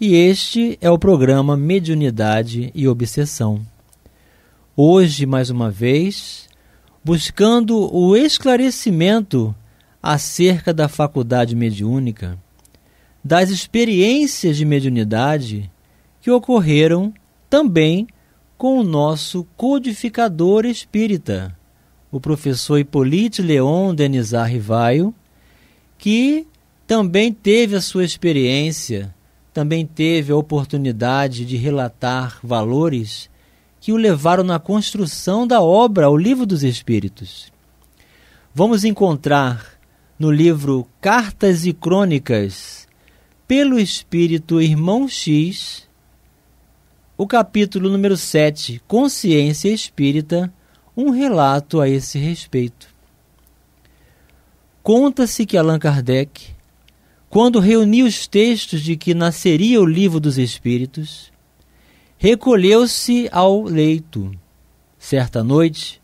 e este é o programa Mediunidade e Obsessão. Hoje, mais uma vez, buscando o esclarecimento acerca da faculdade mediúnica, das experiências de mediunidade que ocorreram também com o nosso codificador espírita, o professor Hippolyte Leon Denizar Rivaio, que também teve a sua experiência também teve a oportunidade de relatar valores que o levaram na construção da obra, o Livro dos Espíritos. Vamos encontrar no livro Cartas e Crônicas, pelo Espírito Irmão X, o capítulo número 7, Consciência Espírita, um relato a esse respeito. Conta-se que Allan Kardec quando reuni os textos de que nasceria o livro dos Espíritos, recolheu-se ao leito, certa noite,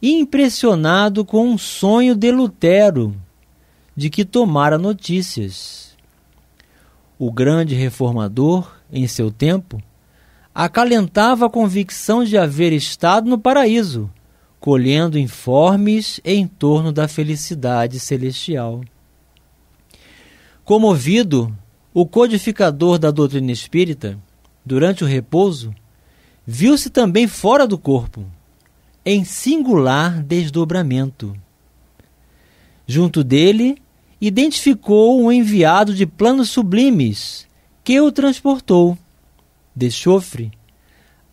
impressionado com um sonho de Lutero, de que tomara notícias. O grande reformador, em seu tempo, acalentava a convicção de haver estado no paraíso, colhendo informes em torno da felicidade celestial. Comovido, o codificador da doutrina espírita, durante o repouso, viu-se também fora do corpo, em singular desdobramento. Junto dele, identificou um enviado de planos sublimes que o transportou, de chofre,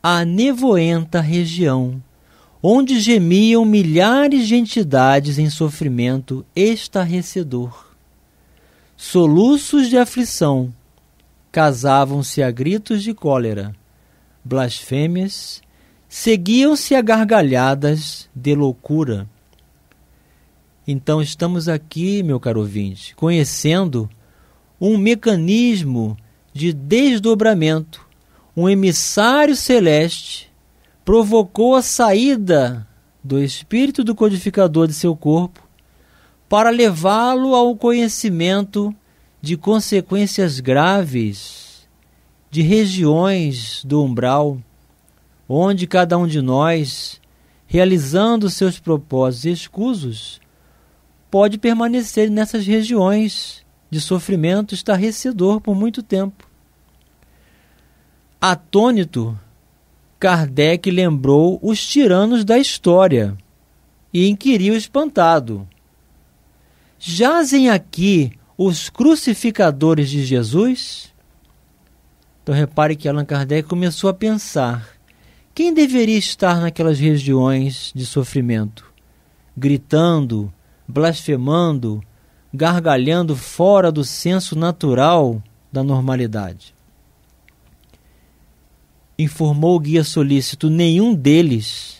à nevoenta região, onde gemiam milhares de entidades em sofrimento estarrecedor. Soluços de aflição casavam-se a gritos de cólera, blasfêmias, seguiam-se a gargalhadas de loucura. Então estamos aqui, meu caro ouvinte, conhecendo um mecanismo de desdobramento. Um emissário celeste provocou a saída do espírito do codificador de seu corpo para levá-lo ao conhecimento de consequências graves de regiões do umbral, onde cada um de nós, realizando seus propósitos escusos, pode permanecer nessas regiões de sofrimento estarrecedor por muito tempo. Atônito, Kardec lembrou os tiranos da história e inquiriu espantado: Jazem aqui os crucificadores de Jesus? Então repare que Allan Kardec começou a pensar: quem deveria estar naquelas regiões de sofrimento? Gritando, blasfemando, gargalhando fora do senso natural da normalidade. Informou o guia solícito nenhum deles,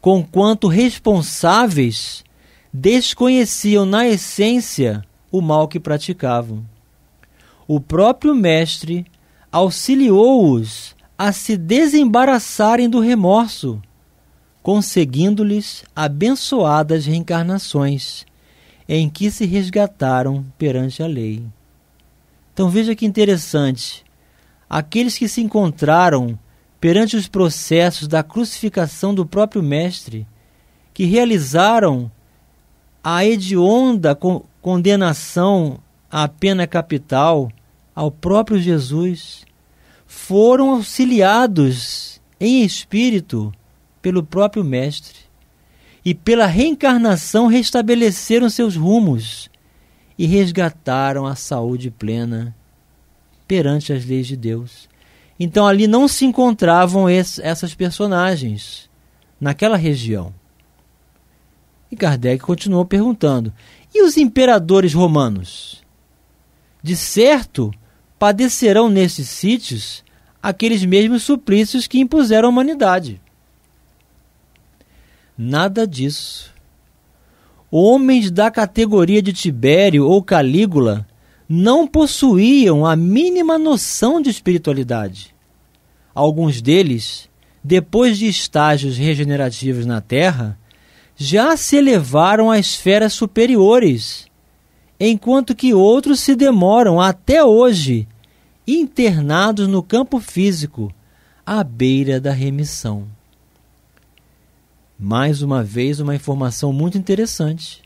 conquanto responsáveis desconheciam na essência o mal que praticavam. O próprio Mestre auxiliou-os a se desembaraçarem do remorso, conseguindo-lhes abençoadas reencarnações em que se resgataram perante a lei. Então veja que interessante. Aqueles que se encontraram perante os processos da crucificação do próprio Mestre, que realizaram a hedionda condenação à pena capital ao próprio Jesus, foram auxiliados em espírito pelo próprio Mestre e pela reencarnação restabeleceram seus rumos e resgataram a saúde plena perante as leis de Deus. Então ali não se encontravam esses, essas personagens naquela região. E Kardec continuou perguntando: E os imperadores romanos? De certo, padecerão nesses sítios aqueles mesmos suplícios que impuseram à humanidade. Nada disso. Homens da categoria de Tibério ou Calígula não possuíam a mínima noção de espiritualidade. Alguns deles, depois de estágios regenerativos na Terra, já se elevaram às esferas superiores, enquanto que outros se demoram até hoje internados no campo físico, à beira da remissão. Mais uma vez, uma informação muito interessante.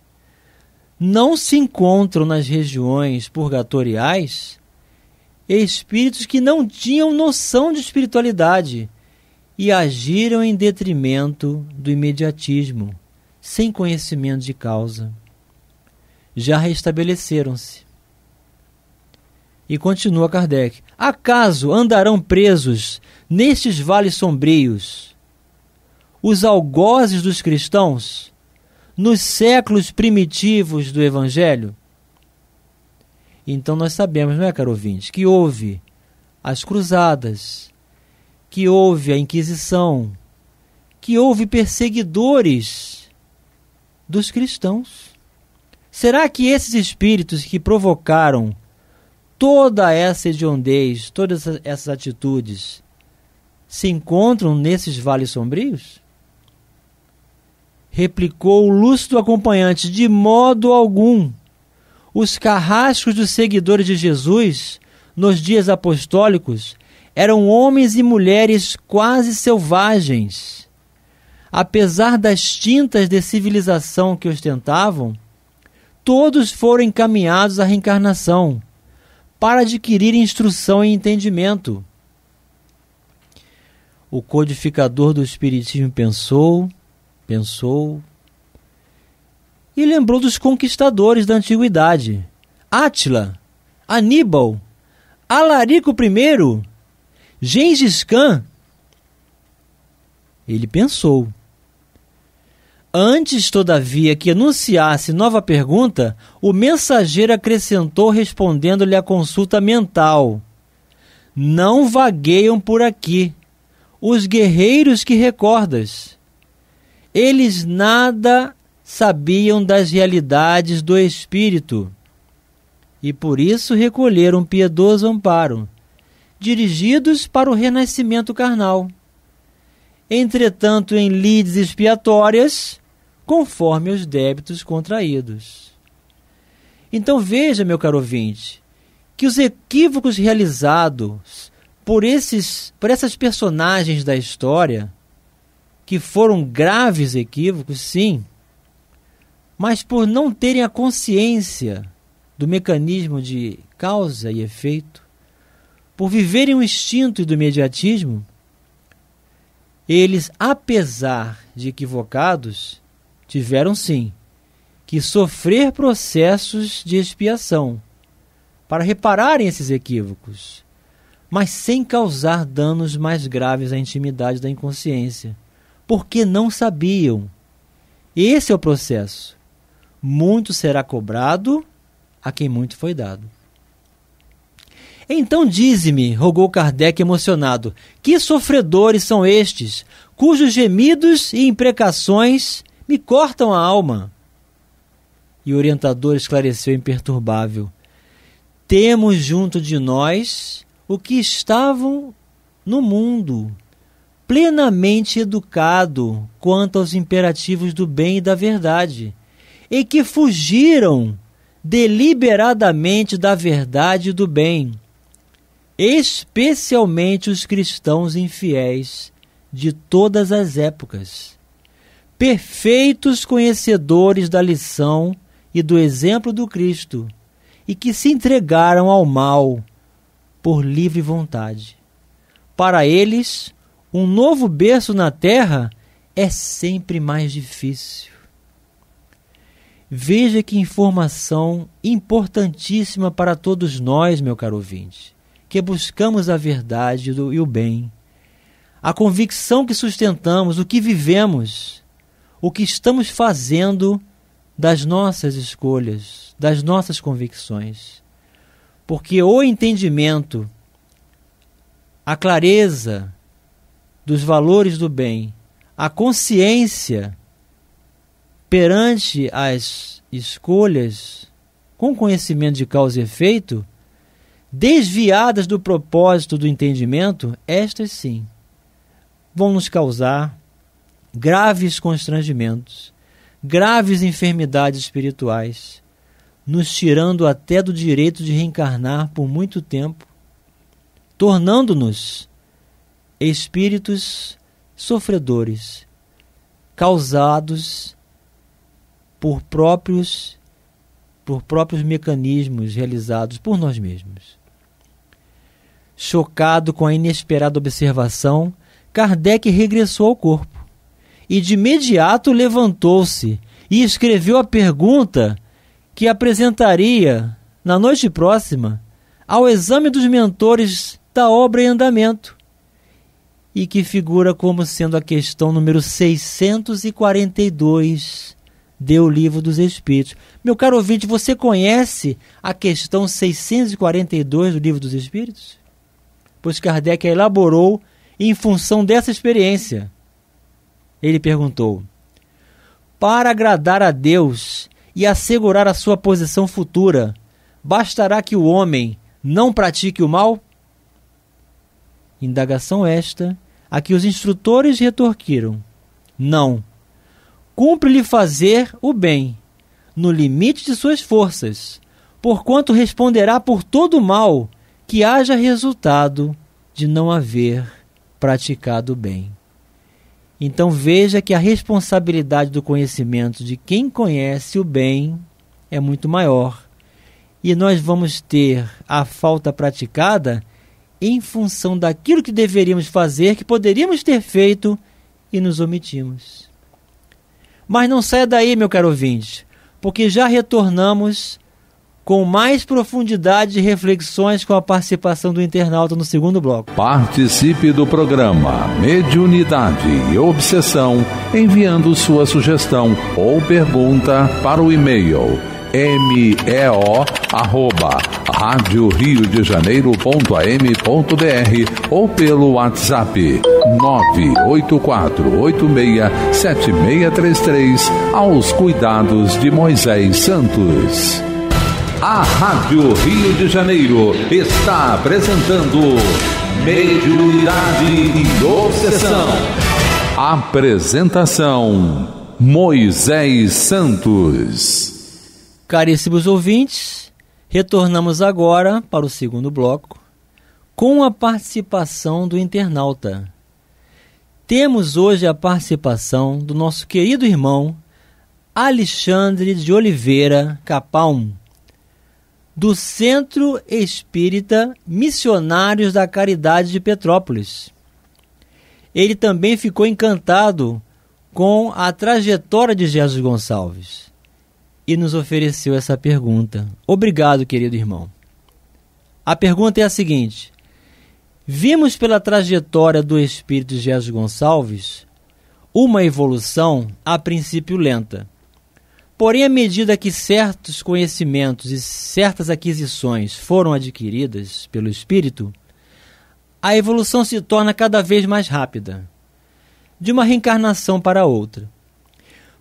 Não se encontram nas regiões purgatoriais espíritos que não tinham noção de espiritualidade e agiram em detrimento do imediatismo sem conhecimento de causa. Já restabeleceram-se. E continua Kardec: Acaso andarão presos nestes vales sombrios os algozes dos cristãos nos séculos primitivos do Evangelho? Então nós sabemos, não é, caro ouvinte, que houve as cruzadas, que houve a Inquisição, que houve perseguidores dos cristãos. Será que esses espíritos que provocaram toda essa hediondez, todas essas atitudes, se encontram nesses vales sombrios? Replicou o lúcido acompanhante: de modo algum. Os carrascos dos seguidores de Jesus, nos dias apostólicos, eram homens e mulheres quase selvagens apesar das tintas de civilização que ostentavam, todos foram encaminhados à reencarnação para adquirir instrução e entendimento. O codificador do Espiritismo pensou, pensou e lembrou dos conquistadores da antiguidade: Átila, Aníbal, Alarico I, Gengis Khan ele pensou. Antes, todavia, que anunciasse nova pergunta, o mensageiro acrescentou respondendo-lhe a consulta mental: Não vagueiam por aqui os guerreiros que recordas. Eles nada sabiam das realidades do espírito e por isso recolheram piedoso amparo, dirigidos para o renascimento carnal entretanto em lides expiatórias, conforme os débitos contraídos. Então veja, meu caro ouvinte, que os equívocos realizados por esses por essas personagens da história que foram graves equívocos, sim, mas por não terem a consciência do mecanismo de causa e efeito, por viverem o instinto do imediatismo, eles, apesar de equivocados, tiveram sim que sofrer processos de expiação para repararem esses equívocos, mas sem causar danos mais graves à intimidade da inconsciência, porque não sabiam. Esse é o processo. Muito será cobrado a quem muito foi dado. Então dize-me, rogou Kardec emocionado, que sofredores são estes, cujos gemidos e imprecações me cortam a alma? E o orientador esclareceu imperturbável: Temos junto de nós o que estavam no mundo, plenamente educado quanto aos imperativos do bem e da verdade, e que fugiram deliberadamente da verdade e do bem especialmente os cristãos infiéis de todas as épocas, perfeitos conhecedores da lição e do exemplo do Cristo, e que se entregaram ao mal por livre vontade. Para eles, um novo berço na terra é sempre mais difícil. Veja que informação importantíssima para todos nós, meu caro ouvinte que buscamos a verdade e o bem. A convicção que sustentamos, o que vivemos, o que estamos fazendo das nossas escolhas, das nossas convicções. Porque o entendimento, a clareza dos valores do bem, a consciência perante as escolhas, com conhecimento de causa e efeito, desviadas do propósito do entendimento, estas sim vão nos causar graves constrangimentos, graves enfermidades espirituais, nos tirando até do direito de reencarnar por muito tempo, tornando-nos espíritos sofredores, causados por próprios por próprios mecanismos realizados por nós mesmos. Chocado com a inesperada observação, Kardec regressou ao corpo e de imediato levantou-se e escreveu a pergunta que apresentaria na noite próxima ao exame dos mentores da obra em andamento e que figura como sendo a questão número 642 do Livro dos Espíritos. Meu caro ouvinte, você conhece a questão 642 do Livro dos Espíritos? pois Kardec a elaborou em função dessa experiência. Ele perguntou: Para agradar a Deus e assegurar a sua posição futura, bastará que o homem não pratique o mal? Indagação esta a que os instrutores retorquiram: Não. Cumpre-lhe fazer o bem, no limite de suas forças, porquanto responderá por todo o mal que haja resultado de não haver praticado o bem. Então veja que a responsabilidade do conhecimento de quem conhece o bem é muito maior. E nós vamos ter a falta praticada em função daquilo que deveríamos fazer, que poderíamos ter feito e nos omitimos. Mas não saia daí, meu caro ouvinte, porque já retornamos com mais profundidade de reflexões com a participação do internauta no segundo bloco. Participe do programa Mediunidade e Obsessão enviando sua sugestão ou pergunta para o e-mail meo rádio rio de janeiro ponto ponto br ou pelo WhatsApp 984867633 aos cuidados de Moisés Santos. A Rádio Rio de Janeiro está apresentando Mediunidade e Obsessão. Apresentação Moisés Santos. Caríssimos ouvintes, retornamos agora para o segundo bloco com a participação do internauta. Temos hoje a participação do nosso querido irmão Alexandre de Oliveira Capão do Centro Espírita Missionários da Caridade de Petrópolis. Ele também ficou encantado com a trajetória de Jesus Gonçalves e nos ofereceu essa pergunta. Obrigado, querido irmão. A pergunta é a seguinte: Vimos pela trajetória do espírito de Jesus Gonçalves uma evolução a princípio lenta Porém, à medida que certos conhecimentos e certas aquisições foram adquiridas pelo espírito, a evolução se torna cada vez mais rápida, de uma reencarnação para outra.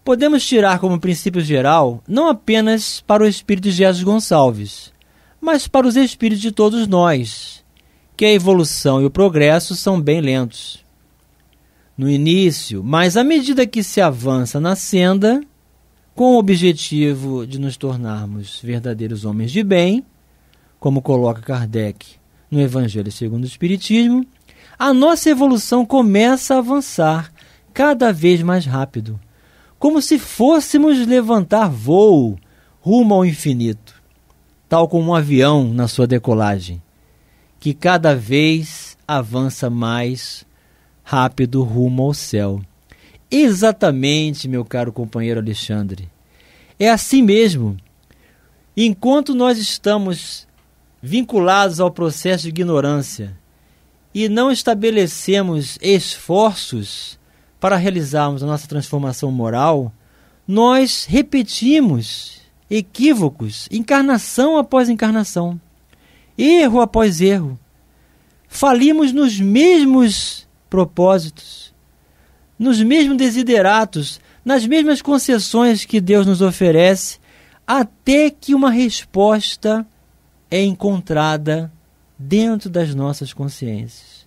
Podemos tirar como princípio geral não apenas para o espírito de Jesus Gonçalves, mas para os espíritos de todos nós, que a evolução e o progresso são bem lentos. No início, mas à medida que se avança na senda, com o objetivo de nos tornarmos verdadeiros homens de bem, como coloca Kardec no Evangelho segundo o Espiritismo, a nossa evolução começa a avançar cada vez mais rápido, como se fôssemos levantar voo rumo ao infinito, tal como um avião na sua decolagem, que cada vez avança mais rápido rumo ao céu. Exatamente, meu caro companheiro Alexandre. É assim mesmo. Enquanto nós estamos vinculados ao processo de ignorância e não estabelecemos esforços para realizarmos a nossa transformação moral, nós repetimos equívocos encarnação após encarnação, erro após erro. Falimos nos mesmos propósitos nos mesmos desideratos, nas mesmas concessões que Deus nos oferece, até que uma resposta é encontrada dentro das nossas consciências,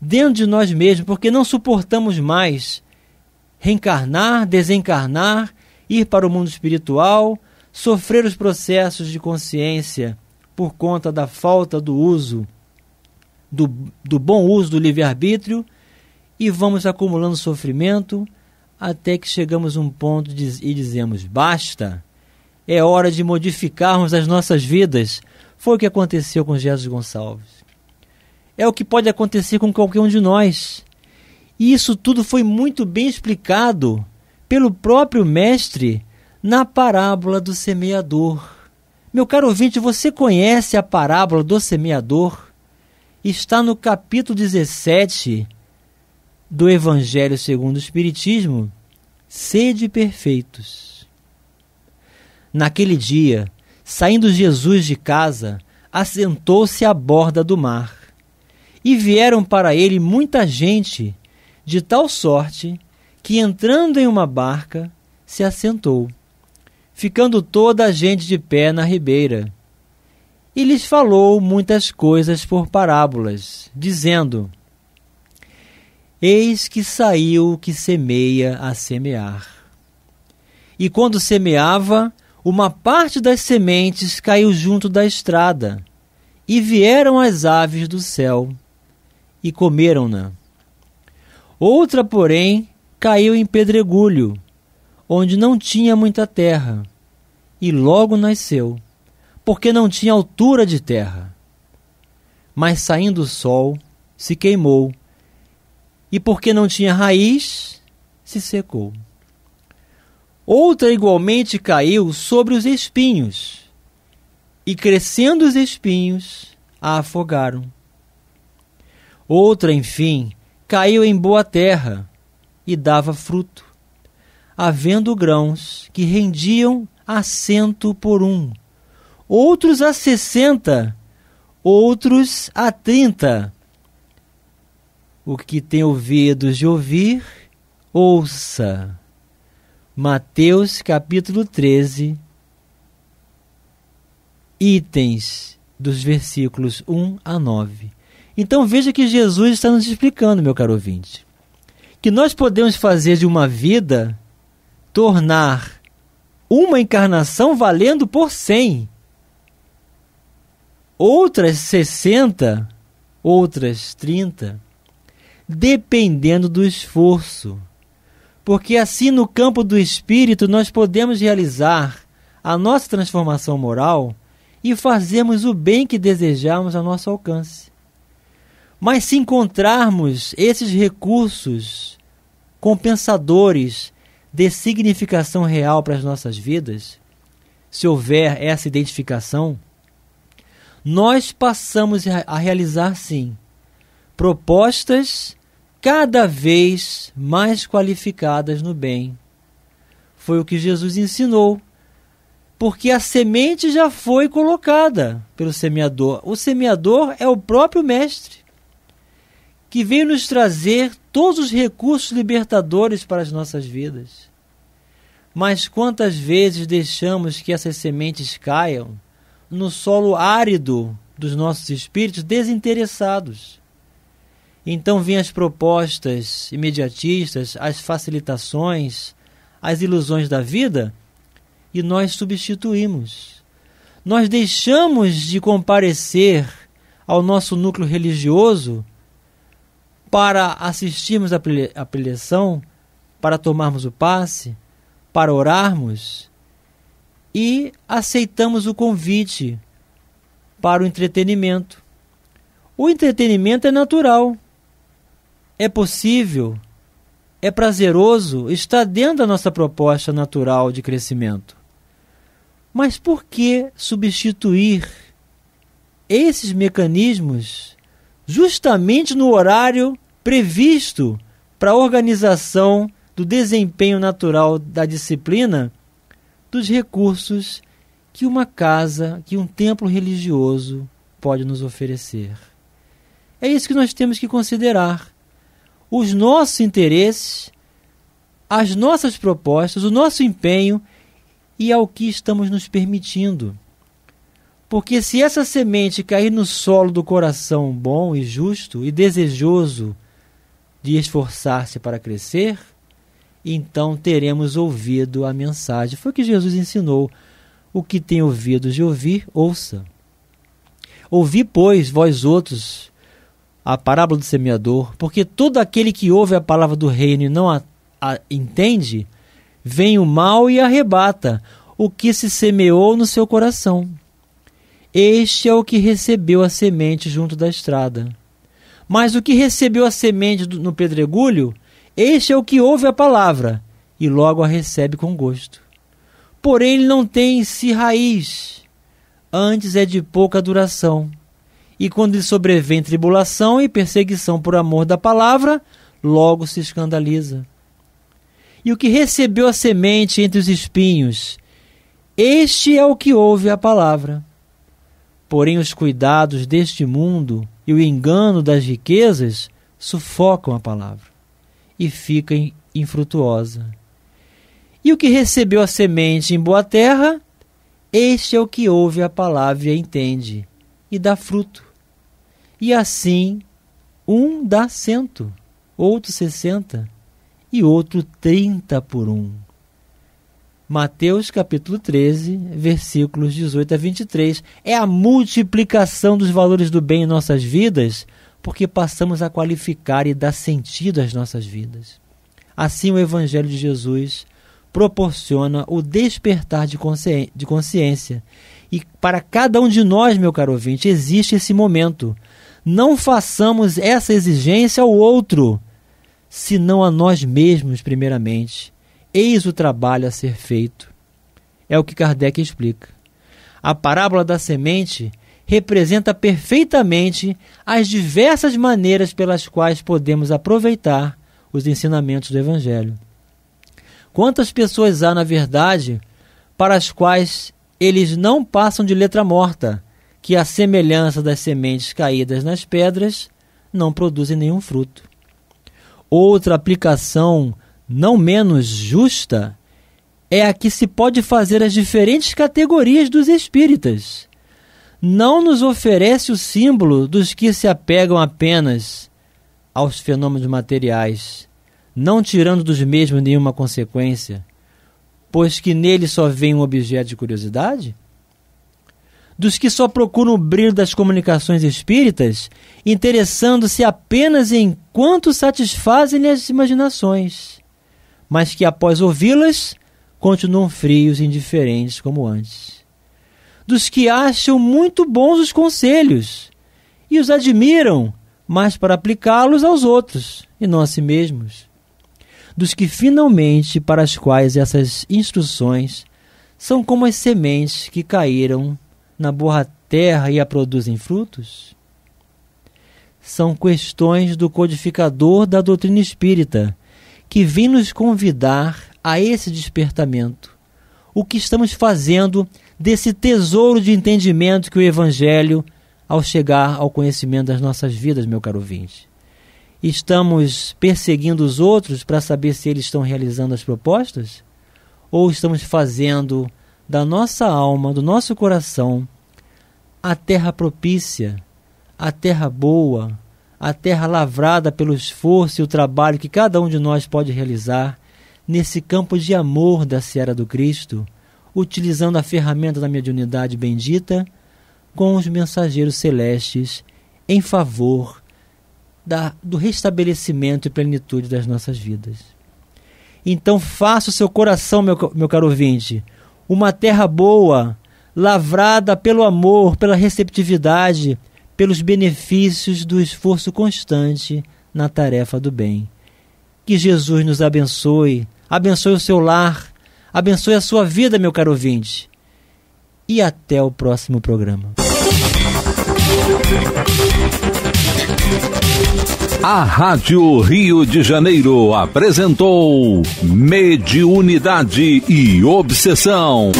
dentro de nós mesmos, porque não suportamos mais reencarnar, desencarnar, ir para o mundo espiritual, sofrer os processos de consciência por conta da falta do uso, do, do bom uso do livre-arbítrio e vamos acumulando sofrimento até que chegamos a um ponto de, e dizemos: basta, é hora de modificarmos as nossas vidas. Foi o que aconteceu com Jesus Gonçalves. É o que pode acontecer com qualquer um de nós. E isso tudo foi muito bem explicado pelo próprio Mestre na parábola do semeador. Meu caro ouvinte, você conhece a parábola do semeador? Está no capítulo 17 do Evangelho segundo o Espiritismo, sede perfeitos. Naquele dia, saindo Jesus de casa, assentou-se à borda do mar. E vieram para ele muita gente, de tal sorte que, entrando em uma barca, se assentou, ficando toda a gente de pé na ribeira. E lhes falou muitas coisas por parábolas, dizendo: Eis que saiu o que semeia a semear. E quando semeava, uma parte das sementes caiu junto da estrada, e vieram as aves do céu, e comeram-na. Outra, porém, caiu em pedregulho, onde não tinha muita terra, e logo nasceu, porque não tinha altura de terra. Mas saindo o sol, se queimou e porque não tinha raiz, se secou. Outra igualmente caiu sobre os espinhos, e crescendo os espinhos, a afogaram. Outra, enfim, caiu em boa terra e dava fruto, havendo grãos que rendiam a cento por um, outros a sessenta, outros a trinta o que tem ouvidos de ouvir, ouça. Mateus capítulo 13, itens dos versículos 1 a 9. Então veja que Jesus está nos explicando, meu caro ouvinte, que nós podemos fazer de uma vida tornar uma encarnação valendo por 100, outras 60, outras 30 dependendo do esforço. Porque assim, no campo do espírito, nós podemos realizar a nossa transformação moral e fazermos o bem que desejamos ao nosso alcance. Mas se encontrarmos esses recursos compensadores de significação real para as nossas vidas, se houver essa identificação, nós passamos a realizar sim propostas cada vez mais qualificadas no bem. Foi o que Jesus ensinou, porque a semente já foi colocada pelo semeador. O semeador é o próprio Mestre, que vem nos trazer todos os recursos libertadores para as nossas vidas. Mas quantas vezes deixamos que essas sementes caiam no solo árido dos nossos espíritos desinteressados? Então vêm as propostas imediatistas, as facilitações, as ilusões da vida e nós substituímos. Nós deixamos de comparecer ao nosso núcleo religioso para assistirmos à preleção, para tomarmos o passe, para orarmos e aceitamos o convite para o entretenimento. O entretenimento é natural é possível, é prazeroso, está dentro da nossa proposta natural de crescimento. Mas por que substituir esses mecanismos justamente no horário previsto para a organização do desempenho natural da disciplina dos recursos que uma casa, que um templo religioso pode nos oferecer? É isso que nós temos que considerar os nossos interesses, as nossas propostas, o nosso empenho e ao que estamos nos permitindo. Porque se essa semente cair no solo do coração bom e justo e desejoso de esforçar-se para crescer, então teremos ouvido a mensagem. Foi o que Jesus ensinou. O que tem ouvido de ouvir, ouça. Ouvi, pois, vós outros, a parábola do semeador, porque todo aquele que ouve a palavra do reino e não a, a entende, vem o mal e arrebata o que se semeou no seu coração. Este é o que recebeu a semente junto da estrada. Mas o que recebeu a semente do, no pedregulho, este é o que ouve a palavra e logo a recebe com gosto. Porém, ele não tem em si raiz, antes é de pouca duração. E quando lhe sobrevém tribulação e perseguição por amor da palavra, logo se escandaliza. E o que recebeu a semente entre os espinhos, este é o que ouve a palavra. Porém, os cuidados deste mundo e o engano das riquezas sufocam a palavra e fica infrutuosa. E o que recebeu a semente em boa terra, este é o que ouve a palavra e a entende, e dá fruto, e assim, um dá cento, outro sessenta e outro trinta por um. Mateus capítulo 13, versículos 18 a 23. É a multiplicação dos valores do bem em nossas vidas, porque passamos a qualificar e dar sentido às nossas vidas. Assim, o Evangelho de Jesus proporciona o despertar de, consciência. De consciência. E para cada um de nós, meu caro ouvinte, existe esse momento não façamos essa exigência ao outro, senão a nós mesmos, primeiramente. Eis o trabalho a ser feito. É o que Kardec explica. A parábola da semente representa perfeitamente as diversas maneiras pelas quais podemos aproveitar os ensinamentos do Evangelho. Quantas pessoas há, na verdade, para as quais eles não passam de letra morta, que, à semelhança das sementes caídas nas pedras, não produzem nenhum fruto. Outra aplicação não menos justa é a que se pode fazer às diferentes categorias dos espíritas. Não nos oferece o símbolo dos que se apegam apenas aos fenômenos materiais, não tirando dos mesmos nenhuma consequência, pois que nele só vem um objeto de curiosidade? dos que só procuram o brilho das comunicações espíritas, interessando-se apenas em quanto satisfazem as imaginações, mas que após ouvi-las continuam frios e indiferentes como antes. Dos que acham muito bons os conselhos e os admiram, mas para aplicá-los aos outros e não a si mesmos. Dos que finalmente para as quais essas instruções são como as sementes que caíram na boa terra e a produzem frutos? São questões do codificador da doutrina espírita, que vem nos convidar a esse despertamento. O que estamos fazendo desse tesouro de entendimento que o Evangelho, ao chegar ao conhecimento das nossas vidas, meu caro ouvinte? Estamos perseguindo os outros para saber se eles estão realizando as propostas? Ou estamos fazendo da nossa alma, do nosso coração, a terra propícia, a terra boa, a terra lavrada pelo esforço e o trabalho que cada um de nós pode realizar nesse campo de amor da seara do Cristo, utilizando a ferramenta da mediunidade bendita com os mensageiros celestes em favor da, do restabelecimento e plenitude das nossas vidas. Então faça o seu coração, meu, meu caro ouvinte, uma terra boa, lavrada pelo amor, pela receptividade, pelos benefícios do esforço constante na tarefa do bem. Que Jesus nos abençoe, abençoe o seu lar, abençoe a sua vida, meu caro ouvinte. E até o próximo programa. A Rádio Rio de Janeiro apresentou Mediunidade e Obsessão.